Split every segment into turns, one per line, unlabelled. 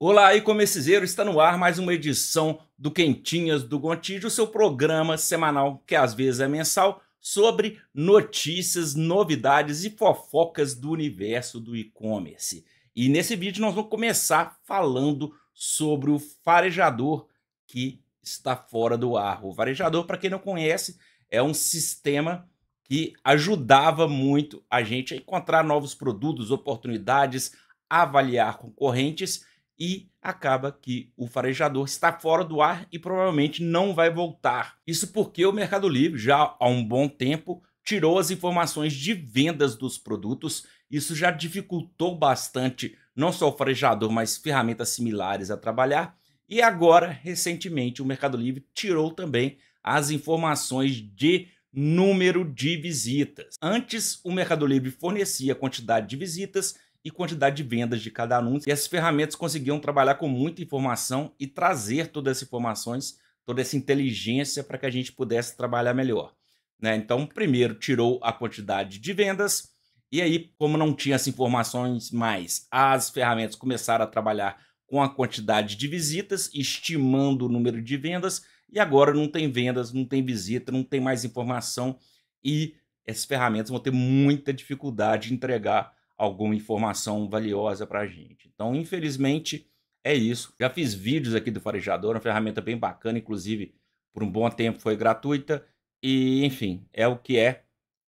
Olá e comecizeiro! Está no ar mais uma edição do Quentinhas do Gontijo, seu programa semanal, que às vezes é mensal, sobre notícias, novidades e fofocas do universo do e-commerce. E nesse vídeo nós vamos começar falando sobre o farejador que está fora do ar. O varejador, para quem não conhece, é um sistema que ajudava muito a gente a encontrar novos produtos, oportunidades, avaliar concorrentes e acaba que o farejador está fora do ar e provavelmente não vai voltar. Isso porque o Mercado Livre já há um bom tempo tirou as informações de vendas dos produtos. Isso já dificultou bastante não só o farejador, mas ferramentas similares a trabalhar. E agora, recentemente, o Mercado Livre tirou também as informações de número de visitas. Antes, o Mercado Livre fornecia a quantidade de visitas e quantidade de vendas de cada anúncio. E essas ferramentas conseguiam trabalhar com muita informação e trazer todas as informações, toda essa inteligência para que a gente pudesse trabalhar melhor. Né? Então, primeiro tirou a quantidade de vendas, e aí, como não tinha as informações mais, as ferramentas começaram a trabalhar com a quantidade de visitas, estimando o número de vendas, e agora não tem vendas, não tem visita, não tem mais informação, e essas ferramentas vão ter muita dificuldade de entregar alguma informação valiosa para a gente. Então, infelizmente, é isso. Já fiz vídeos aqui do Farejador, uma ferramenta bem bacana, inclusive por um bom tempo foi gratuita. E, enfim, é o que é.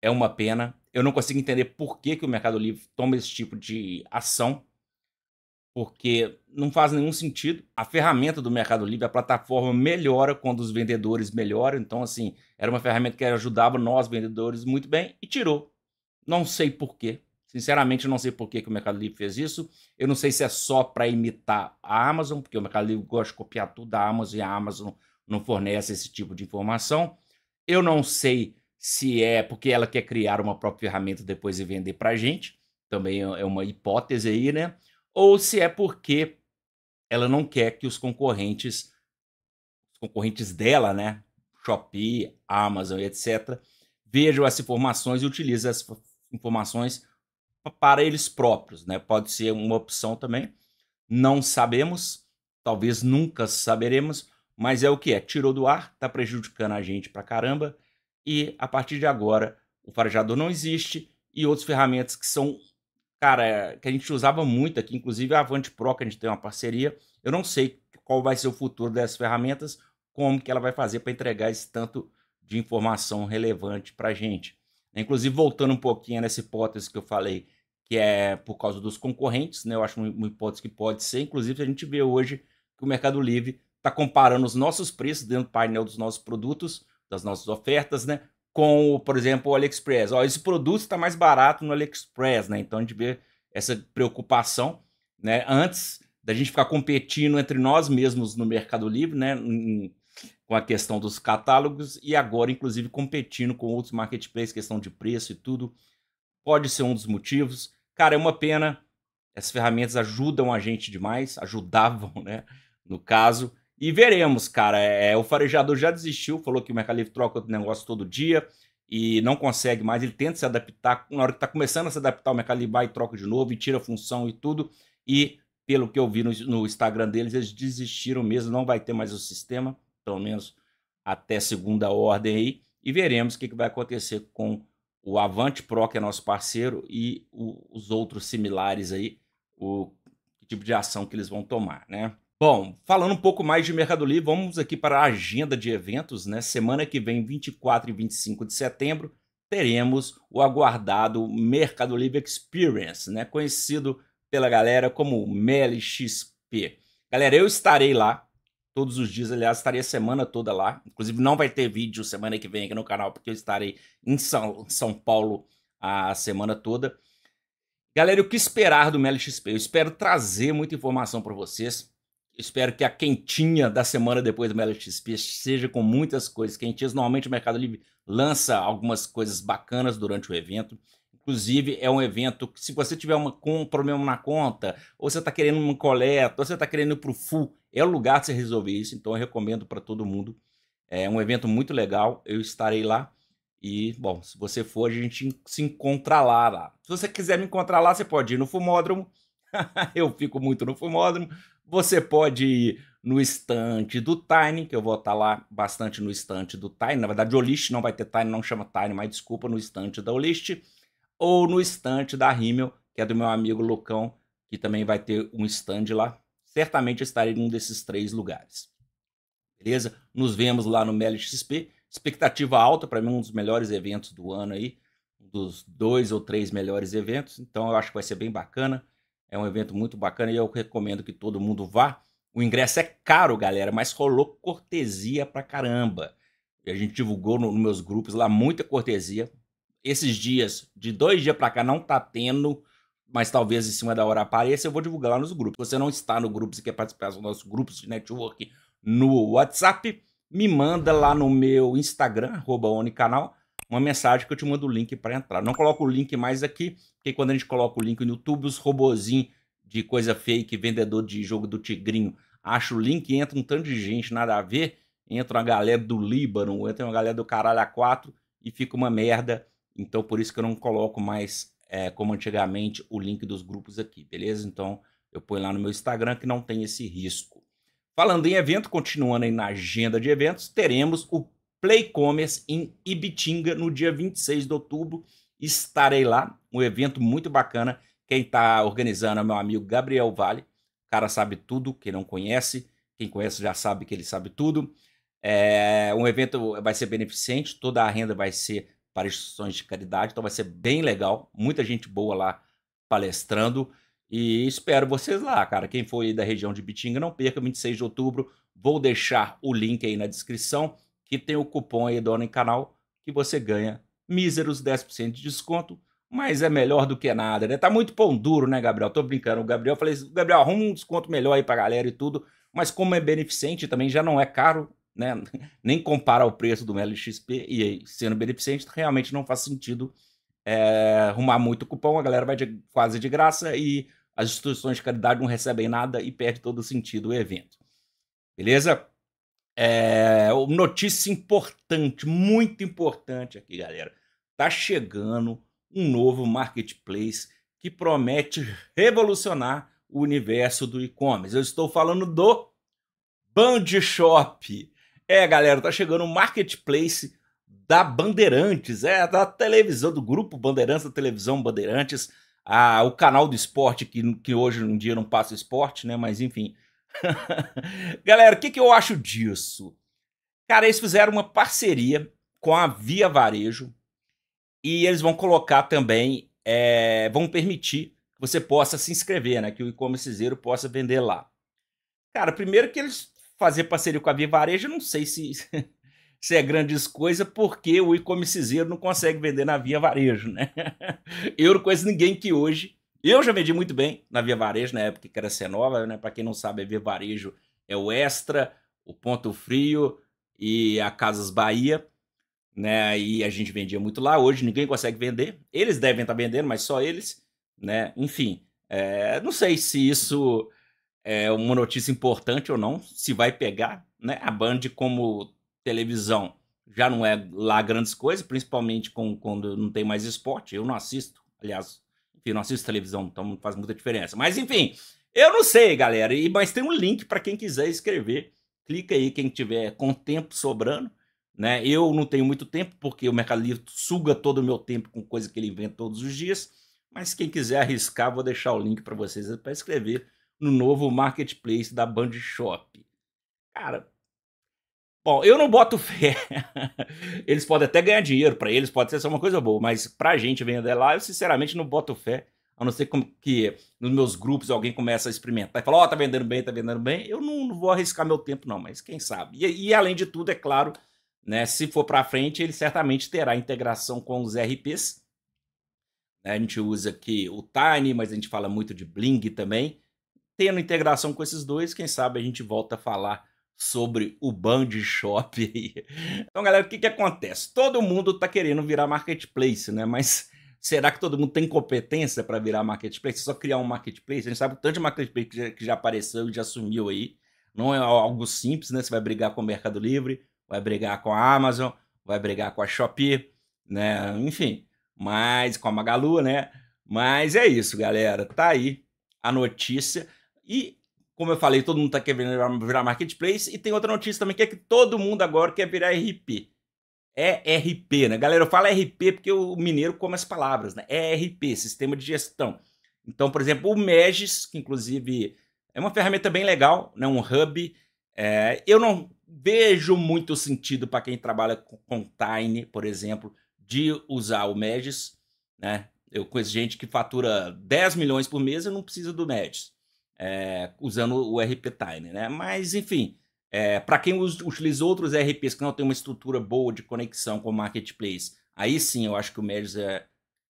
É uma pena. Eu não consigo entender por que, que o Mercado Livre toma esse tipo de ação, porque não faz nenhum sentido. A ferramenta do Mercado Livre, a plataforma melhora quando os vendedores melhoram. Então, assim, era uma ferramenta que ajudava nós, vendedores, muito bem e tirou. Não sei por quê Sinceramente, eu não sei por que, que o Mercado Livre fez isso. Eu não sei se é só para imitar a Amazon, porque o Mercado Livre gosta de copiar tudo da Amazon e a Amazon não fornece esse tipo de informação. Eu não sei se é porque ela quer criar uma própria ferramenta depois e vender para a gente. Também é, é uma hipótese aí, né? Ou se é porque ela não quer que os concorrentes, os concorrentes dela, né? Shopee, Amazon etc., vejam as informações e utilizem as informações para eles próprios, né? Pode ser uma opção também. Não sabemos, talvez nunca saberemos, mas é o que é. Tirou do ar, está prejudicando a gente pra caramba. E a partir de agora, o farejador não existe e outras ferramentas que são, cara, que a gente usava muito aqui, inclusive a Avante Pro, que a gente tem uma parceria. Eu não sei qual vai ser o futuro dessas ferramentas, como que ela vai fazer para entregar esse tanto de informação relevante para gente. Né? Inclusive, voltando um pouquinho nessa hipótese que eu falei, que é por causa dos concorrentes, né? Eu acho uma hipótese que pode ser. Inclusive, a gente vê hoje que o Mercado Livre está comparando os nossos preços dentro do painel dos nossos produtos, das nossas ofertas, né? Com, por exemplo, o AliExpress. Ó, esse produto está mais barato no AliExpress, né? Então a gente vê essa preocupação, né? Antes da gente ficar competindo entre nós mesmos no Mercado Livre, né? Em com a questão dos catálogos e agora, inclusive, competindo com outros marketplaces, questão de preço e tudo. Pode ser um dos motivos. Cara, é uma pena. Essas ferramentas ajudam a gente demais, ajudavam, né? No caso. E veremos, cara. É, é o farejador já desistiu, falou que o Mercado Livre troca o negócio todo dia e não consegue mais. Ele tenta se adaptar. Na hora que está começando a se adaptar, o Mercado Livre vai e troca de novo e tira função e tudo. E pelo que eu vi no, no Instagram deles, eles desistiram mesmo, não vai ter mais o sistema pelo menos até segunda ordem aí, e veremos o que, vai acontecer com o Avante Pro, que é nosso parceiro, e o, os outros similares aí, o tipo de ação que eles vão tomar, né? Bom, falando um pouco mais de Mercado Livre, vamos aqui para a agenda de eventos, né? Semana que vem, 24 e 25 de setembro, teremos o aguardado Mercado Livre Experience, né? Conhecido pela galera como MLXP. Galera, eu estarei lá, todos os dias. Aliás, estarei a semana toda lá. Inclusive, não vai ter vídeo semana que vem aqui no canal, porque eu estarei em São, São Paulo a semana toda. Galera, o que esperar do Melo XP? Eu espero trazer muita informação para vocês. Eu espero que a quentinha da semana depois do Melo XP seja com muitas coisas quentinhas. Normalmente o Mercado Livre lança algumas coisas bacanas durante o evento. Inclusive, é um evento que, se você tiver uma, um problema na conta, ou você está querendo uma coleta, ou você está querendo ir para o full, é o lugar de você resolver isso. Então, eu recomendo para todo mundo. É um evento muito legal. Eu estarei lá. E, bom, se você for, a gente se encontra lá. lá. Se você quiser me encontrar lá, você pode ir no Fumódromo. eu fico muito no Fumódromo. Você pode ir no estante do Tiny, que eu vou estar tá lá bastante no estante do Tiny. Na verdade, o Olist não vai ter Tiny, não chama Tiny, mas desculpa, no estante da Olist ou no estante da Rimmel, que é do meu amigo Lucão, que também vai ter um stand lá. Certamente estarei em um desses três lugares. Beleza? Nos vemos lá no Melit XP. Expectativa alta, para mim, um dos melhores eventos do ano aí. Um dos dois ou três melhores eventos. Então, eu acho que vai ser bem bacana. É um evento muito bacana e eu recomendo que todo mundo vá. O ingresso é caro, galera, mas rolou cortesia pra caramba. E a gente divulgou nos no meus grupos lá muita cortesia esses dias, de dois dias para cá, não tá tendo, mas talvez em cima da hora apareça, eu vou divulgar lá nos grupos. Se você não está no grupo, se quer participar dos nossos grupos de network no WhatsApp, me manda lá no meu Instagram, arroba onicanal, uma mensagem que eu te mando o link para entrar. Não coloco o link mais aqui, porque quando a gente coloca o link no YouTube, os robozinhos de coisa fake, vendedor de jogo do tigrinho, acha o link e entra um tanto de gente, nada a ver, entra uma galera do Líbano, entra uma galera do caralho a quatro e fica uma merda então, por isso que eu não coloco mais, é, como antigamente, o link dos grupos aqui, beleza? Então, eu ponho lá no meu Instagram que não tem esse risco. Falando em evento, continuando aí na agenda de eventos, teremos o Play Commerce em Ibitinga no dia 26 de outubro. Estarei lá, um evento muito bacana. Quem está organizando é meu amigo Gabriel Vale. O cara sabe tudo, quem não conhece, quem conhece já sabe que ele sabe tudo. É, um evento vai ser beneficente, toda a renda vai ser para instituições de caridade. Então vai ser bem legal, muita gente boa lá palestrando. E espero vocês lá, cara. Quem for da região de Bitinga, não perca, 26 de outubro. Vou deixar o link aí na descrição, que tem o cupom aí do Canal, que você ganha míseros 10% de desconto. Mas é melhor do que nada, né? Tá muito pão duro, né, Gabriel? Tô brincando. O Gabriel, falei, Gabriel, arruma um desconto melhor aí pra galera e tudo. Mas como é beneficente também, já não é caro, né? nem compara o preço do LXP e sendo beneficente, realmente não faz sentido é, arrumar muito cupom, a galera vai de, quase de graça e as instituições de caridade não recebem nada e perde todo o sentido o evento. Beleza? É, notícia importante, muito importante aqui, galera. Tá chegando um novo marketplace que promete revolucionar o universo do e-commerce. Eu estou falando do Band Shop. É, galera, tá chegando o marketplace da Bandeirantes, é da televisão, do grupo Bandeirantes, da televisão Bandeirantes, a, ah, o canal do esporte, que, que hoje um dia não passa esporte, né? Mas enfim. galera, o que, que eu acho disso? Cara, eles fizeram uma parceria com a Via Varejo e eles vão colocar também, é, vão permitir que você possa se inscrever, né? Que o e zero possa vender lá. Cara, primeiro que eles fazer parceria com a Varejo, não sei se, se é grandes coisa, porque o e-comerceiro não consegue vender na Via Varejo, né? Eu não conheço ninguém que hoje. Eu já vendi muito bem na Via Varejo, na época que era Cenova, né? Para quem não sabe, a Via Varejo é o Extra, o Ponto Frio e a Casas Bahia, né? E a gente vendia muito lá. Hoje ninguém consegue vender. Eles devem estar tá vendendo, mas só eles, né? Enfim, é... não sei se isso é uma notícia importante ou não, se vai pegar, né? A Band como televisão já não é lá grandes coisas, principalmente com, quando não tem mais esporte. Eu não assisto, aliás, enfim, não assisto televisão, então não faz muita diferença. Mas enfim, eu não sei, galera. E mas tem um link para quem quiser escrever. Clica aí quem tiver com tempo sobrando, né? Eu não tenho muito tempo porque o Mercado Livre suga todo o meu tempo com coisa que ele inventa todos os dias. Mas quem quiser arriscar, vou deixar o link para vocês para escrever no novo marketplace da Band Shop. Cara, bom, eu não boto fé. eles podem até ganhar dinheiro para eles, pode ser só uma coisa boa, mas pra gente vender lá, eu sinceramente não boto fé. A não ser que nos meus grupos alguém começa a experimentar e fala, ó, oh, tá vendendo bem, tá vendendo bem. Eu não, não vou arriscar meu tempo, não, mas quem sabe. E, e além de tudo, é claro, né, se for para frente, ele certamente terá integração com os RPs. Né? A gente usa aqui o Tiny, mas a gente fala muito de Bling também tendo integração com esses dois, quem sabe a gente volta a falar sobre o Band Shop Então, galera, o que, que acontece? Todo mundo está querendo virar marketplace, né? Mas será que todo mundo tem competência para virar marketplace? só criar um marketplace? A gente sabe o tanto de marketplace que já, que já apareceu e já sumiu aí. Não é algo simples, né? Você vai brigar com o Mercado Livre, vai brigar com a Amazon, vai brigar com a Shopee, né? Enfim, mas com a Magalu, né? Mas é isso, galera. Tá aí a notícia. E, como eu falei, todo mundo está querendo virar marketplace. E tem outra notícia também que é que todo mundo agora quer virar RP. É RP, né? Galera, eu falo RP porque o mineiro come as palavras, né? ERP é Sistema de Gestão. Então, por exemplo, o Megis, que inclusive é uma ferramenta bem legal, né? um hub. É, eu não vejo muito sentido para quem trabalha com Tiny, por exemplo, de usar o Megis. Né? Eu conheço gente que fatura 10 milhões por mês e não precisa do Megis é, usando o RP Tiny, né? Mas, enfim, é, para quem utiliza outros RPs que não tem uma estrutura boa de conexão com o Marketplace, aí sim eu acho que o Magic é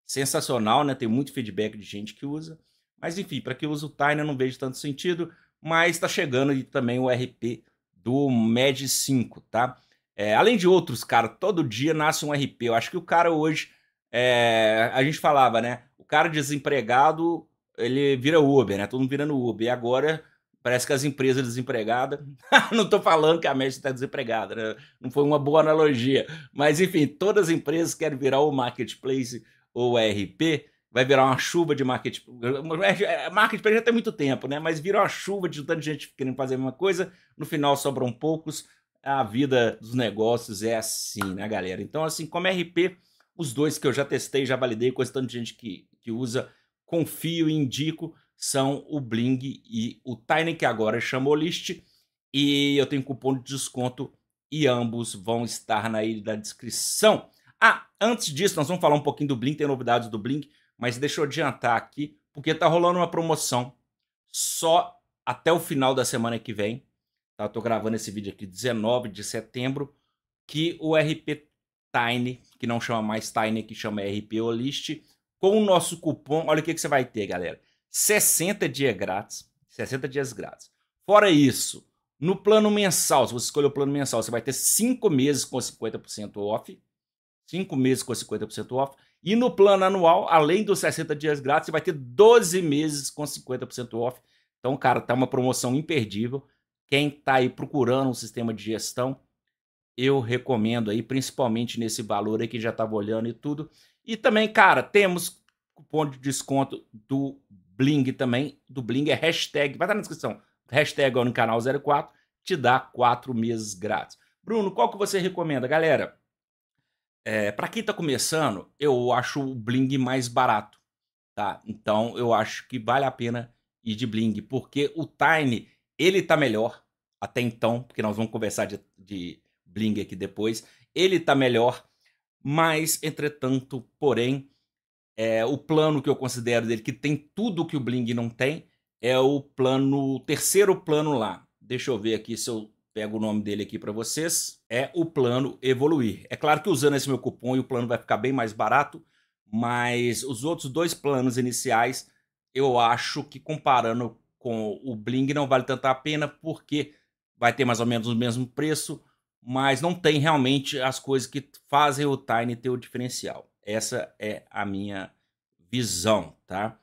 sensacional, né? Tem muito feedback de gente que usa. Mas, enfim, para quem usa o Tiny eu não vejo tanto sentido, mas está chegando aí também o RP do Med 5, tá? É, além de outros, cara, todo dia nasce um RP. Eu acho que o cara hoje. É, a gente falava, né? O cara desempregado ele vira Uber, né? Todo mundo virando Uber. E agora parece que as empresas desempregadas. não estou falando que a Mestre está desempregada, né? não foi uma boa analogia. Mas, enfim, todas as empresas querem virar o marketplace ou o RP. Vai virar uma chuva de marketplace. É, marketplace já tem muito tempo, né? Mas vira uma chuva de tanta gente querendo fazer a mesma coisa. No final sobram poucos. A vida dos negócios é assim, né, galera? Então, assim, como RP, os dois que eu já testei, já validei, com esse tanto de gente que, que usa, confio e indico são o Bling e o Tiny, que agora chamou List. E eu tenho cupom de desconto e ambos vão estar na ilha da descrição. Ah, antes disso, nós vamos falar um pouquinho do Blink, tem novidades do Blink, mas deixa eu adiantar aqui, porque tá rolando uma promoção só até o final da semana que vem. Tá? Eu tô gravando esse vídeo aqui 19 de setembro, que o RP Tiny, que não chama mais Tiny, que chama RP Olist, com o nosso cupom, olha o que, que você vai ter, galera. 60 dias grátis. 60 dias grátis. Fora isso, no plano mensal, se você escolher o plano mensal, você vai ter 5 meses com 50% off. 5 meses com 50% off. E no plano anual, além dos 60 dias grátis, você vai ter 12 meses com 50% off. Então, cara, tá uma promoção imperdível. Quem tá aí procurando um sistema de gestão, eu recomendo aí, principalmente nesse valor aí que já estava olhando e tudo. E também, cara, temos cupom de desconto do Bling também. Do Bling é hashtag, vai estar na descrição. Hashtag no canal 04, te dá quatro meses grátis. Bruno, qual que você recomenda? Galera, é, para quem está começando, eu acho o Bling mais barato, tá? Então eu acho que vale a pena ir de Bling, porque o Tiny, ele tá melhor até então, porque nós vamos conversar de, de Bling aqui depois. Ele tá melhor, mas, entretanto, porém, é, o plano que eu considero dele, que tem tudo que o Bling não tem, é o plano, o terceiro plano lá. Deixa eu ver aqui se eu pego o nome dele aqui para vocês. É o plano evoluir. É claro que usando esse meu cupom o plano vai ficar bem mais barato, mas os outros dois planos iniciais eu acho que comparando com o Bling não vale tanto a pena, porque vai ter mais ou menos o mesmo preço, mas não tem realmente as coisas que fazem o Tiny ter o diferencial. Essa é a minha visão, tá?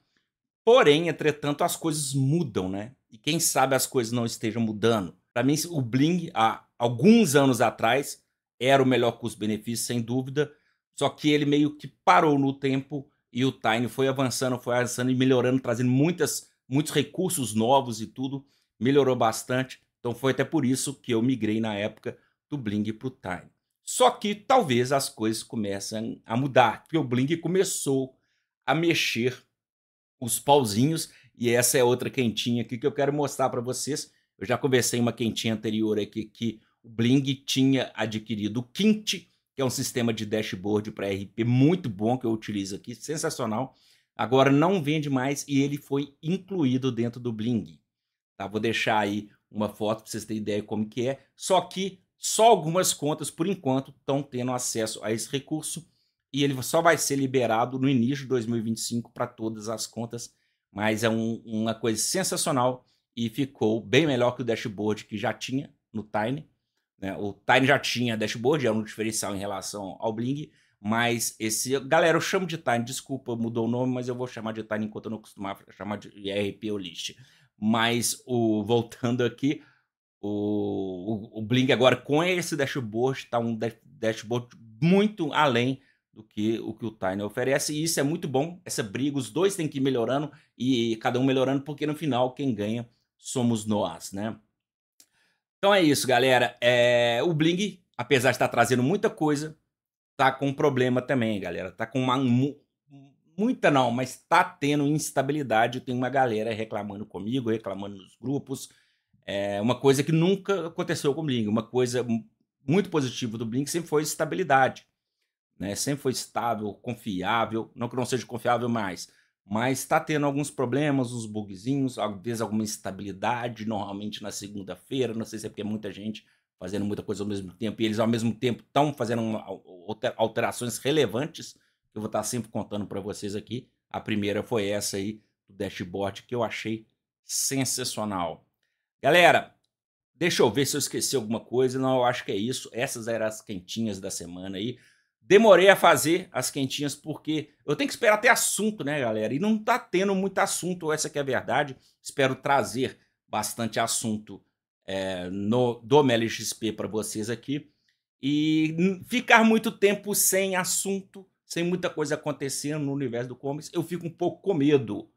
Porém, entretanto, as coisas mudam, né? E quem sabe as coisas não estejam mudando. Para mim, o Bling, há alguns anos atrás, era o melhor custo-benefício, sem dúvida, só que ele meio que parou no tempo e o Tiny foi avançando, foi avançando e melhorando, trazendo muitas, muitos recursos novos e tudo, melhorou bastante. Então foi até por isso que eu migrei na época do Bling para o Time. Só que talvez as coisas comecem a mudar, porque o Bling começou a mexer os pauzinhos e essa é outra quentinha aqui que eu quero mostrar para vocês. Eu já conversei uma quentinha anterior aqui que o Bling tinha adquirido o Kint, que é um sistema de dashboard para RP muito bom que eu utilizo aqui, sensacional. Agora não vende mais e ele foi incluído dentro do Bling. Tá? Vou deixar aí uma foto para vocês terem ideia como que é. Só que só algumas contas, por enquanto, estão tendo acesso a esse recurso e ele só vai ser liberado no início de 2025 para todas as contas, mas é um, uma coisa sensacional e ficou bem melhor que o dashboard que já tinha no Tiny. Né? O Tiny já tinha dashboard, era é um diferencial em relação ao Bling, mas esse. Galera, eu chamo de Tiny, desculpa, mudou o nome, mas eu vou chamar de Tiny enquanto eu não costumava chamar de IRP ou List. Mas o voltando aqui, o, o, o Bling agora com esse dashboard está um dashboard muito além do que o que o Tiny oferece. E isso é muito bom, essa briga, os dois têm que ir melhorando e cada um melhorando, porque no final quem ganha somos nós, né? Então é isso, galera. É, o Bling, apesar de estar tá trazendo muita coisa, tá com um problema também, galera. Tá com uma mu... muita não, mas tá tendo instabilidade. Tem uma galera reclamando comigo, reclamando nos grupos é uma coisa que nunca aconteceu com o Blink. Uma coisa muito positiva do Blink sempre foi estabilidade. Né? Sempre foi estável, confiável. Não que não seja confiável mais, mas está tendo alguns problemas, uns bugzinhos, às vezes alguma instabilidade, normalmente na segunda-feira. Não sei se é porque é muita gente fazendo muita coisa ao mesmo tempo e eles ao mesmo tempo estão fazendo alterações relevantes. eu vou estar tá sempre contando para vocês aqui. A primeira foi essa aí do dashboard que eu achei sensacional. Galera, deixa eu ver se eu esqueci alguma coisa. Não, eu acho que é isso. Essas eram as quentinhas da semana aí. Demorei a fazer as quentinhas porque eu tenho que esperar ter assunto, né, galera? E não tá tendo muito assunto, essa que é a verdade. Espero trazer bastante assunto é, no, do MLXP para vocês aqui. E ficar muito tempo sem assunto, sem muita coisa acontecendo no universo do comics, eu fico um pouco com medo.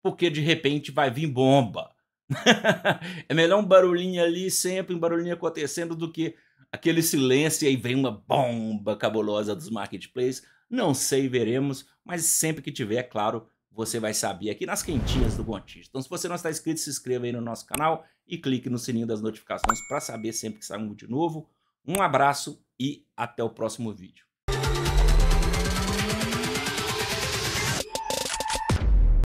Porque de repente vai vir bomba. é melhor um barulhinho ali, sempre um barulhinho acontecendo, do que aquele silêncio e aí vem uma bomba cabulosa dos marketplaces. Não sei, veremos, mas sempre que tiver, é claro, você vai saber aqui nas quentinhas do Bontinho. Então, se você não está inscrito, se inscreva aí no nosso canal e clique no sininho das notificações para saber sempre que sair um vídeo novo. Um abraço e até o próximo vídeo.